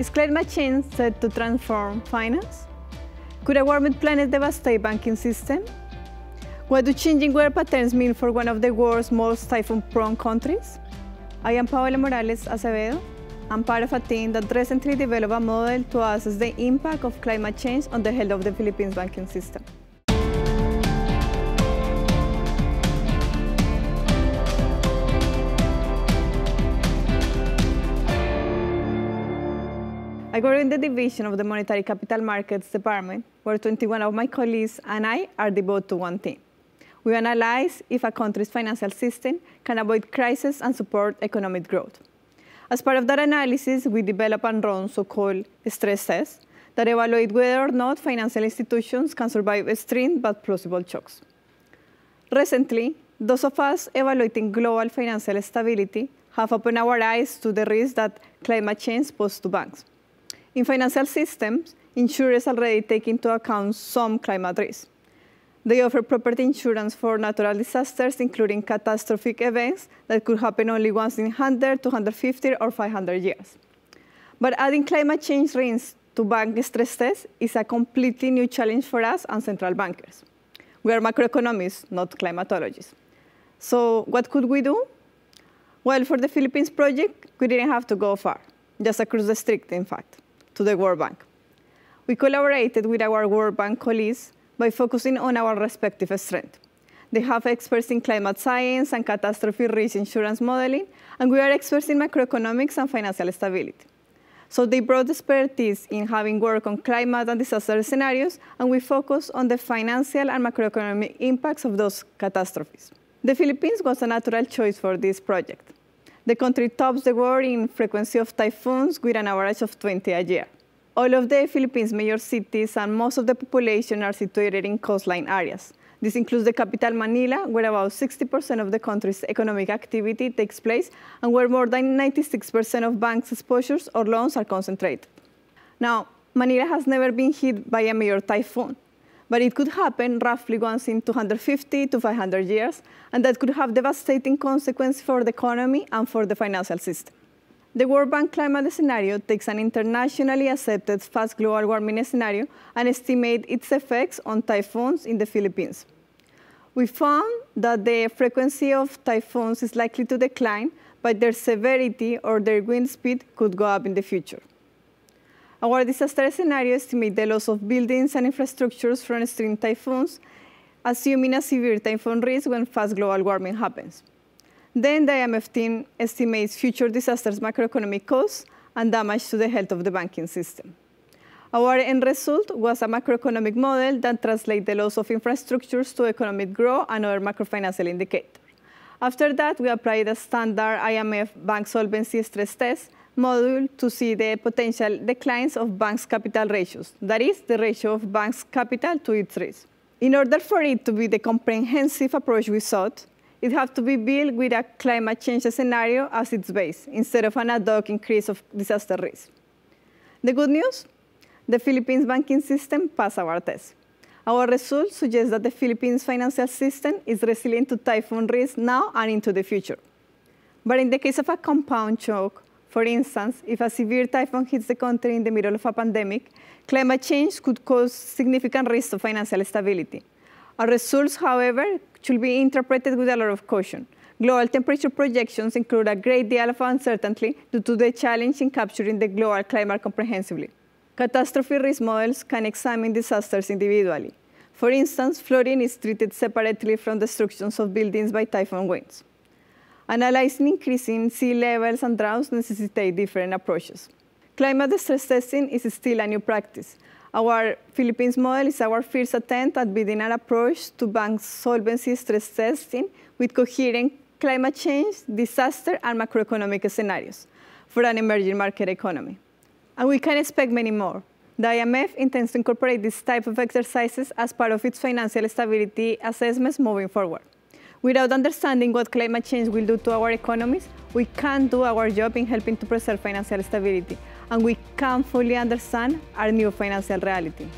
Is climate change set to transform finance? Could a warming planet devastate banking system? What do changing weather patterns mean for one of the world's most typhoon-prone countries? I am Paola Morales Acevedo. I'm part of a team that recently developed a model to assess the impact of climate change on the health of the Philippines banking system. According to the division of the Monetary Capital Markets Department, where 21 of my colleagues and I are devoted to one thing. We analyze if a country's financial system can avoid crisis and support economic growth. As part of that analysis, we develop and run so-called stress tests that evaluate whether or not financial institutions can survive extreme but plausible shocks. Recently, those of us evaluating global financial stability have opened our eyes to the risk that climate change poses to banks. In financial systems, insurers already take into account some climate risk. They offer property insurance for natural disasters, including catastrophic events that could happen only once in 100, 250, or 500 years. But adding climate change risks to bank stress tests is a completely new challenge for us and central bankers. We are macroeconomists, not climatologists. So what could we do? Well, for the Philippines project, we didn't have to go far, just across the street, in fact to the World Bank. We collaborated with our World Bank colleagues by focusing on our respective strengths. They have experts in climate science and catastrophe risk insurance modeling, and we are experts in macroeconomics and financial stability. So they brought expertise in having worked on climate and disaster scenarios, and we focus on the financial and macroeconomic impacts of those catastrophes. The Philippines was a natural choice for this project. The country tops the world in frequency of typhoons with an average of 20 a year. All of the Philippines' major cities and most of the population are situated in coastline areas. This includes the capital, Manila, where about 60% of the country's economic activity takes place and where more than 96% of banks' exposures or loans are concentrated. Now, Manila has never been hit by a major typhoon, but it could happen roughly once in 250 to 500 years, and that could have devastating consequences for the economy and for the financial system. The World Bank climate scenario takes an internationally accepted fast global warming scenario and estimates its effects on typhoons in the Philippines. We found that the frequency of typhoons is likely to decline, but their severity or their wind speed could go up in the future. Our disaster scenario estimates the loss of buildings and infrastructures from extreme typhoons, assuming a severe typhoon risk when fast global warming happens. Then the IMF team estimates future disasters' macroeconomic costs and damage to the health of the banking system. Our end result was a macroeconomic model that translates the loss of infrastructures to economic growth and other macrofinancial indicators. After that, we applied a standard IMF bank solvency stress test module to see the potential declines of banks' capital ratios, that is, the ratio of banks' capital to its risk. In order for it to be the comprehensive approach we sought, it had to be built with a climate change scenario as its base, instead of an ad hoc increase of disaster risk. The good news? The Philippines banking system passed our test. Our results suggest that the Philippines financial system is resilient to typhoon risk now and into the future. But in the case of a compound shock, for instance, if a severe typhoon hits the country in the middle of a pandemic, climate change could cause significant risk to financial stability. Our results, however, should be interpreted with a lot of caution. Global temperature projections include a great deal of uncertainty due to the challenge in capturing the global climate comprehensively. Catastrophe risk models can examine disasters individually. For instance, flooding is treated separately from destructions of buildings by typhoon winds. Analyzing increasing sea levels and droughts necessitate different approaches. Climate stress testing is still a new practice. Our Philippines model is our first attempt at building an approach to bank solvency stress testing with coherent climate change, disaster, and macroeconomic scenarios for an emerging market economy. And we can expect many more. The IMF intends to incorporate this type of exercises as part of its financial stability assessments moving forward. Without understanding what climate change will do to our economies, we can not do our job in helping to preserve financial stability, and we can not fully understand our new financial reality.